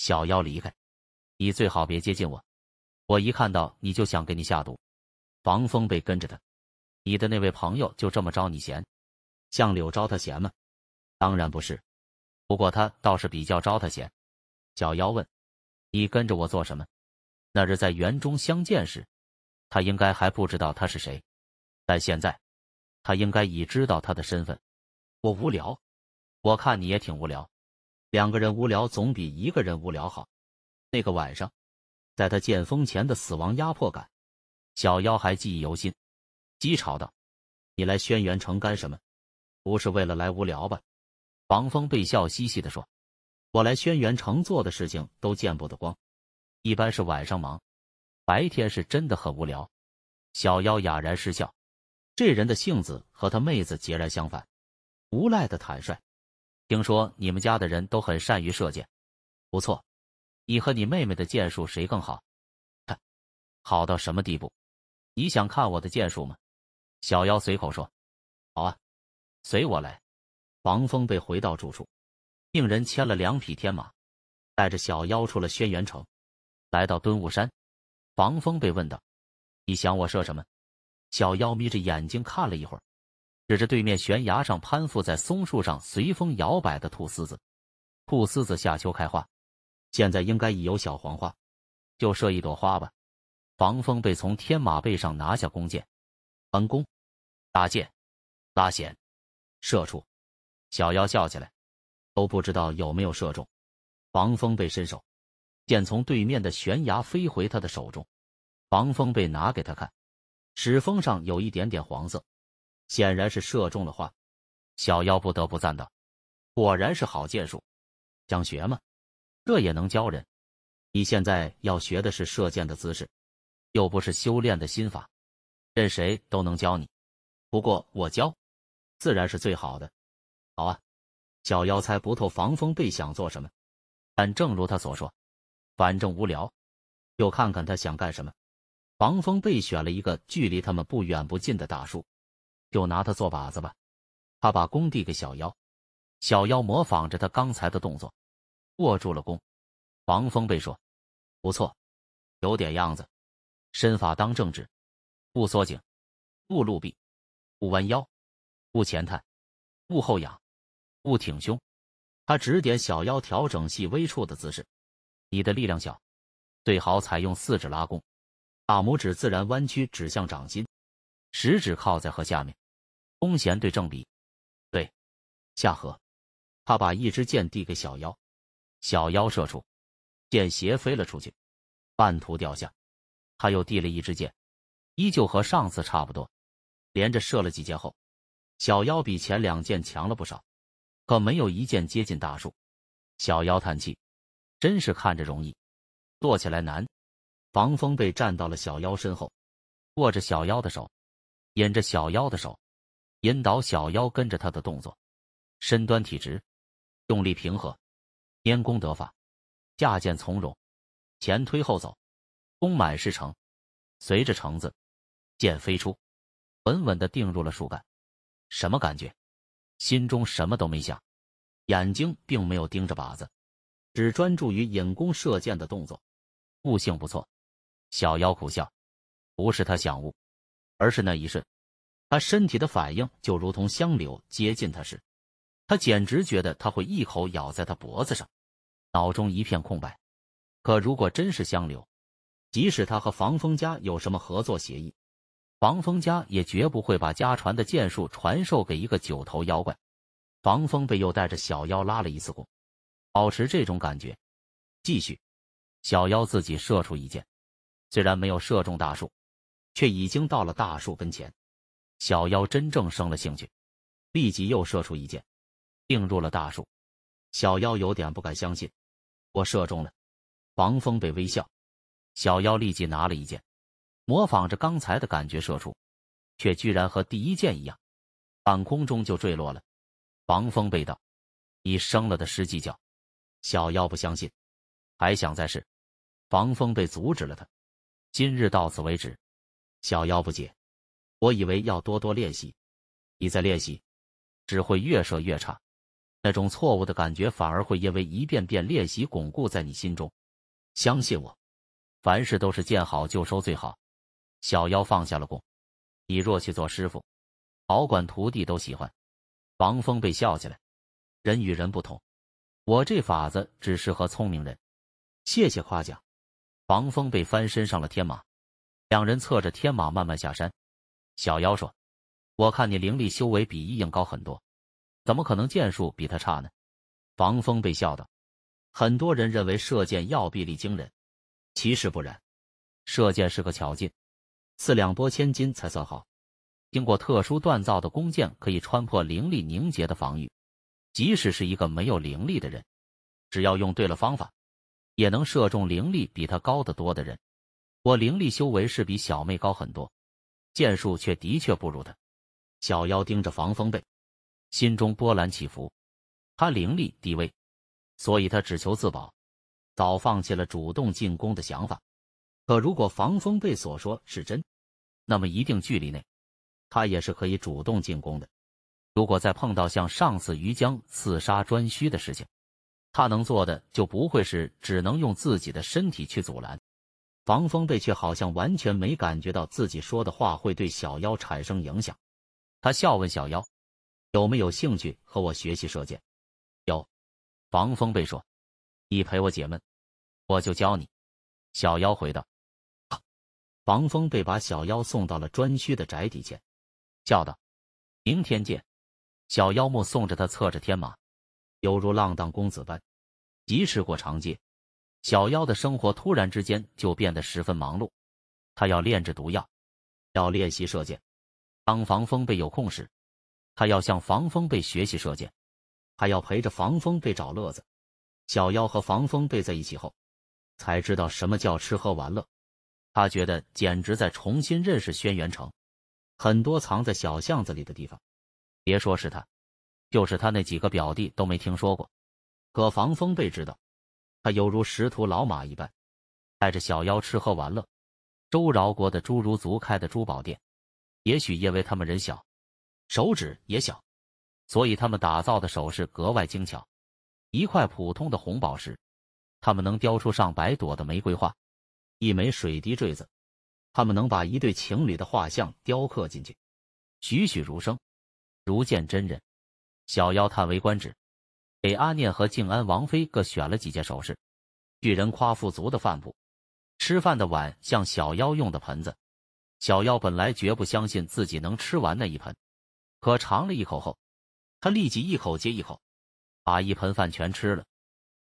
小妖离开，你最好别接近我，我一看到你就想给你下毒。防风被跟着他，你的那位朋友就这么招你嫌？向柳招他嫌吗？当然不是，不过他倒是比较招他嫌。小妖问：“你跟着我做什么？”那日在园中相见时，他应该还不知道他是谁，但现在他应该已知道他的身份。我无聊，我看你也挺无聊。两个人无聊总比一个人无聊好。那个晚上，在他见风前的死亡压迫感，小妖还记忆犹新。讥嘲道：“你来轩辕城干什么？不是为了来无聊吧？”王峰被笑嘻嘻的说：“我来轩辕城做的事情都见不得光，一般是晚上忙，白天是真的很无聊。”小妖哑然失笑，这人的性子和他妹子截然相反，无赖的坦率。听说你们家的人都很善于射箭，不错。你和你妹妹的箭术谁更好？好到什么地步？你想看我的箭术吗？小妖随口说：“好啊，随我来。”王峰被回到住处，命人牵了两匹天马，带着小妖出了轩辕城，来到敦物山。王峰被问道：“你想我射什么？”小妖眯着眼睛看了一会儿。指着对面悬崖上攀附在松树上随风摇摆的兔丝子，兔丝子夏秋开花，现在应该已有小黄花，就射一朵花吧。防风被从天马背上拿下弓箭，弯弓，搭箭，拉弦，射出。小妖笑起来，都不知道有没有射中。防风被伸手，箭从对面的悬崖飞回他的手中，防风被拿给他看，纸峰上有一点点黄色。显然是射中了花，小妖不得不赞道：“果然是好剑术，想学吗？这也能教人。你现在要学的是射箭的姿势，又不是修炼的心法，任谁都能教你。不过我教，自然是最好的。”好啊，小妖猜不透防风被想做什么，但正如他所说，反正无聊，就看看他想干什么。防风被选了一个距离他们不远不近的大树。就拿他做靶子吧。他把弓递给小妖，小妖模仿着他刚才的动作，握住了弓。王峰被说：“不错，有点样子。身法当正直，不缩颈，不露臂，不弯腰，不前探，不后仰，不挺胸。”他指点小妖调整细微处的姿势。你的力量小，最好采用四指拉弓，大拇指自然弯曲指向掌心，食指靠在和下面。弓弦对正比，对下河。他把一支箭递给小妖，小妖射出，箭斜飞了出去，半途掉下。他又递了一支箭，依旧和上次差不多。连着射了几箭后，小妖比前两箭强了不少，可没有一箭接近大树。小妖叹气：“真是看着容易，落起来难。”防风被站到了小妖身后，握着小妖的手，引着小妖的手。引导小妖跟着他的动作，身端体直，用力平和，拈弓得法，架箭从容，前推后走，弓满是成。随着橙子，剑飞出，稳稳地定入了树干。什么感觉？心中什么都没想，眼睛并没有盯着靶子，只专注于引弓射箭的动作。悟性不错，小妖苦笑，不是他想悟，而是那一瞬。他身体的反应就如同香柳接近他时，他简直觉得他会一口咬在他脖子上，脑中一片空白。可如果真是香柳，即使他和防风家有什么合作协议，防风家也绝不会把家传的剑术传授给一个九头妖怪。防风被又带着小妖拉了一次弓，保持这种感觉，继续。小妖自己射出一箭，虽然没有射中大树，却已经到了大树跟前。小妖真正生了兴趣，立即又射出一箭，并入了大树。小妖有点不敢相信：“我射中了！”防风被微笑。小妖立即拿了一箭，模仿着刚才的感觉射出，却居然和第一箭一样，半空中就坠落了。防风被道：“你生了的十几脚。”小妖不相信，还想再试。防风被阻止了他。今日到此为止。小妖不解。我以为要多多练习，你再练习，只会越射越差。那种错误的感觉反而会因为一遍遍练习巩固在你心中。相信我，凡事都是见好就收最好。小妖放下了弓，你若去做师傅，保管徒弟都喜欢。王峰被笑起来，人与人不同，我这法子只适合聪明人。谢谢夸奖。王峰被翻身上了天马，两人策着天马慢慢下山。小妖说：“我看你灵力修为比一影高很多，怎么可能剑术比他差呢？”王峰被笑道：“很多人认为射箭要臂力惊人，其实不然。射箭是个巧劲，四两拨千斤才算好。经过特殊锻造的弓箭可以穿破灵力凝结的防御，即使是一个没有灵力的人，只要用对了方法，也能射中灵力比他高得多的人。我灵力修为是比小妹高很多。”剑术却的确不如他。小妖盯着防风被，心中波澜起伏。他灵力低微，所以他只求自保，早放弃了主动进攻的想法。可如果防风被所说是真，那么一定距离内，他也是可以主动进攻的。如果再碰到像上次于江刺杀专虚的事情，他能做的就不会是只能用自己的身体去阻拦。防风被却好像完全没感觉到自己说的话会对小妖产生影响，他笑问小妖：“有没有兴趣和我学习射箭？”有，防风被说：“你陪我解闷，我就教你。”小妖回道：“好。”防风被把小妖送到了颛顼的宅邸前，叫道：“明天见。”小妖目送着他策着天马，犹如浪荡公子般疾驰过长街。小妖的生活突然之间就变得十分忙碌，他要炼制毒药，要练习射箭。当防风被有空时，他要向防风被学习射箭，还要陪着防风被找乐子。小妖和防风被在一起后，才知道什么叫吃喝玩乐。他觉得简直在重新认识轩辕城，很多藏在小巷子里的地方，别说是他，就是他那几个表弟都没听说过。可防风被知道。他犹如识徒老马一般，带着小妖吃喝玩乐。周饶国的侏儒族开的珠宝店，也许因为他们人小，手指也小，所以他们打造的首饰格外精巧。一块普通的红宝石，他们能雕出上百朵的玫瑰花；一枚水滴坠子，他们能把一对情侣的画像雕刻进去，栩栩如生，如见真人。小妖叹为观止。给阿念和静安王妃各选了几件首饰。巨人夸富足的饭铺，吃饭的碗像小妖用的盆子。小妖本来绝不相信自己能吃完那一盆，可尝了一口后，他立即一口接一口，把一盆饭全吃了。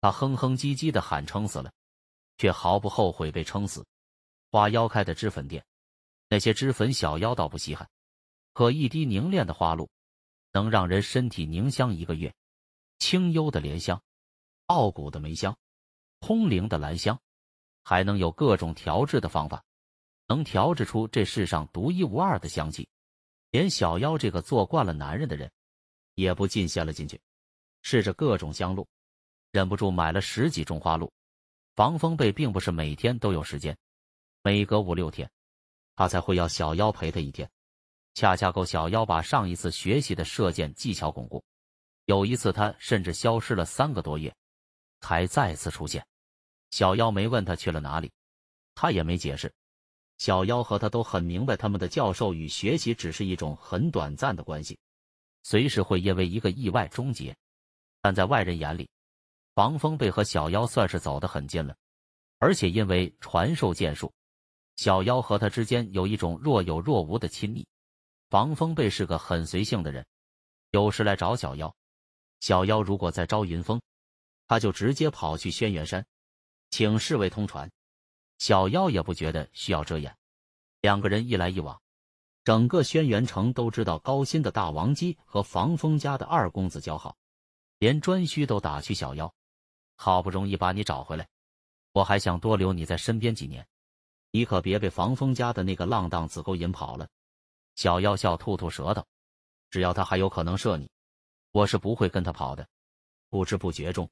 他哼哼唧唧的喊撑死了，却毫不后悔被撑死。花妖开的脂粉店，那些脂粉小妖倒不稀罕，可一滴凝炼的花露，能让人身体凝香一个月。清幽的莲香，傲骨的梅香，空灵的兰香，还能有各种调制的方法，能调制出这世上独一无二的香气。连小妖这个做惯了男人的人，也不禁陷了进去，试着各种香露，忍不住买了十几种花露。防风被并不是每天都有时间，每隔五六天，他才会要小妖陪他一天，恰恰够小妖把上一次学习的射箭技巧巩固。有一次，他甚至消失了三个多月，才再次出现。小妖没问他去了哪里，他也没解释。小妖和他都很明白，他们的教授与学习只是一种很短暂的关系，随时会因为一个意外终结。但在外人眼里，防风被和小妖算是走得很近了。而且因为传授剑术，小妖和他之间有一种若有若无的亲密。防风被是个很随性的人，有时来找小妖。小妖如果再招云峰，他就直接跑去轩辕山，请侍卫通传。小妖也不觉得需要遮掩。两个人一来一往，整个轩辕城都知道高新的大王姬和防风家的二公子交好，连颛顼都打趣小妖：“好不容易把你找回来，我还想多留你在身边几年，你可别被防风家的那个浪荡子勾引跑了。”小妖笑吐吐舌头：“只要他还有可能射你。”我是不会跟他跑的。不知不觉中，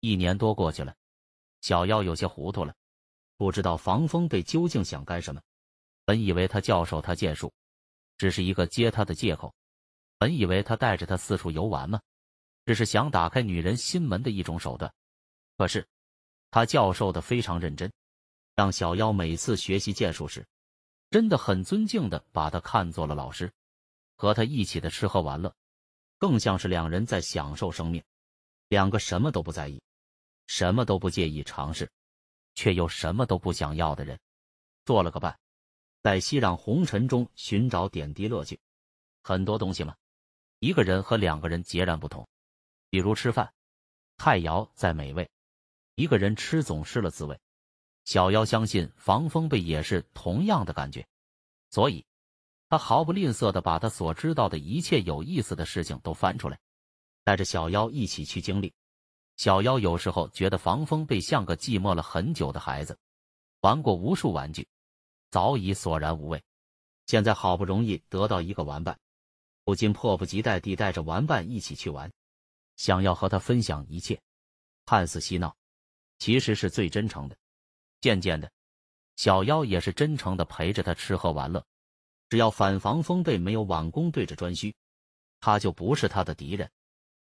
一年多过去了，小妖有些糊涂了，不知道防风被究竟想干什么。本以为他教授他剑术，只是一个接他的借口；本以为他带着他四处游玩嘛，只是想打开女人心门的一种手段。可是他教授的非常认真，让小妖每次学习剑术时，真的很尊敬的把他看作了老师，和他一起的吃喝玩乐。更像是两人在享受生命，两个什么都不在意、什么都不介意尝试，却又什么都不想要的人，做了个伴，在熙攘红尘中寻找点滴乐趣。很多东西嘛，一个人和两个人截然不同。比如吃饭，菜肴再美味，一个人吃总失了滋味。小妖相信，防风被也是同样的感觉，所以。他毫不吝啬地把他所知道的一切有意思的事情都翻出来，带着小妖一起去经历。小妖有时候觉得，防风被像个寂寞了很久的孩子，玩过无数玩具，早已索然无味。现在好不容易得到一个玩伴，不禁迫不及待地带着玩伴一起去玩，想要和他分享一切。看似嬉闹，其实是最真诚的。渐渐的，小妖也是真诚地陪着他吃喝玩乐。只要反防风队没有挽弓对着颛顼，他就不是他的敌人。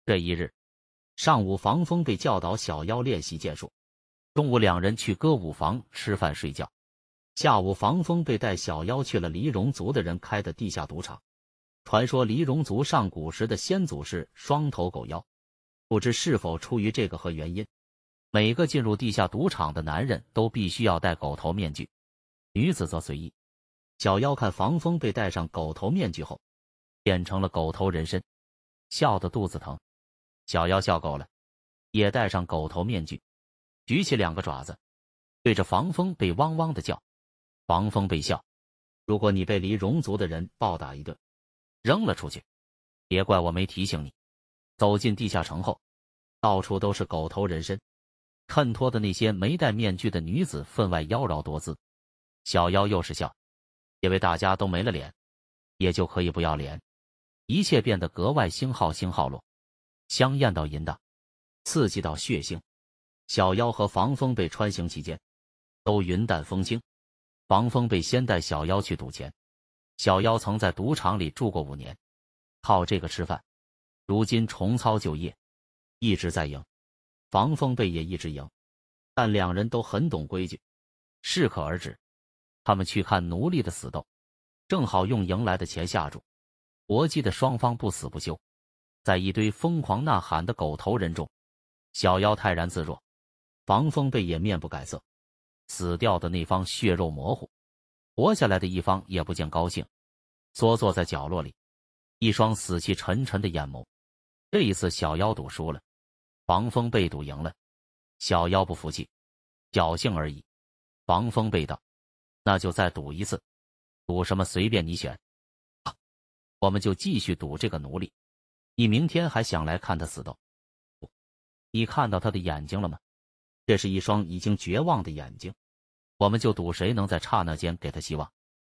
这一日上午，防风队教导小妖练习剑术；中午，两人去歌舞房吃饭睡觉；下午，防风队带小妖去了黎戎族的人开的地下赌场。传说黎戎族上古时的先祖是双头狗妖，不知是否出于这个和原因，每个进入地下赌场的男人都必须要戴狗头面具，女子则随意。小妖看防风被戴上狗头面具后，变成了狗头人身，笑得肚子疼。小妖笑够了，也戴上狗头面具，举起两个爪子，对着防风被汪汪的叫。防风被笑，如果你被离戎族的人暴打一顿，扔了出去，别怪我没提醒你。走进地下城后，到处都是狗头人身，衬托的那些没戴面具的女子分外妖娆多姿。小妖又是笑。因为大家都没了脸，也就可以不要脸，一切变得格外星号星号落，香艳到淫荡，刺激到血腥。小妖和防风被穿行期间，都云淡风轻。防风被先带小妖去赌钱，小妖曾在赌场里住过五年，靠这个吃饭，如今重操旧业，一直在赢。防风被也一直赢，但两人都很懂规矩，适可而止。他们去看奴隶的死斗，正好用赢来的钱下注。搏击的双方不死不休，在一堆疯狂呐喊的狗头人中，小妖泰然自若，防风被也面不改色。死掉的那方血肉模糊，活下来的一方也不见高兴，缩坐在角落里，一双死气沉沉的眼眸。这一次小妖赌输了，防风被赌赢了。小妖不服气，侥幸而已。防风被道。那就再赌一次，赌什么随便你选，啊，我们就继续赌这个奴隶。你明天还想来看他死斗？你看到他的眼睛了吗？这是一双已经绝望的眼睛。我们就赌谁能在刹那间给他希望。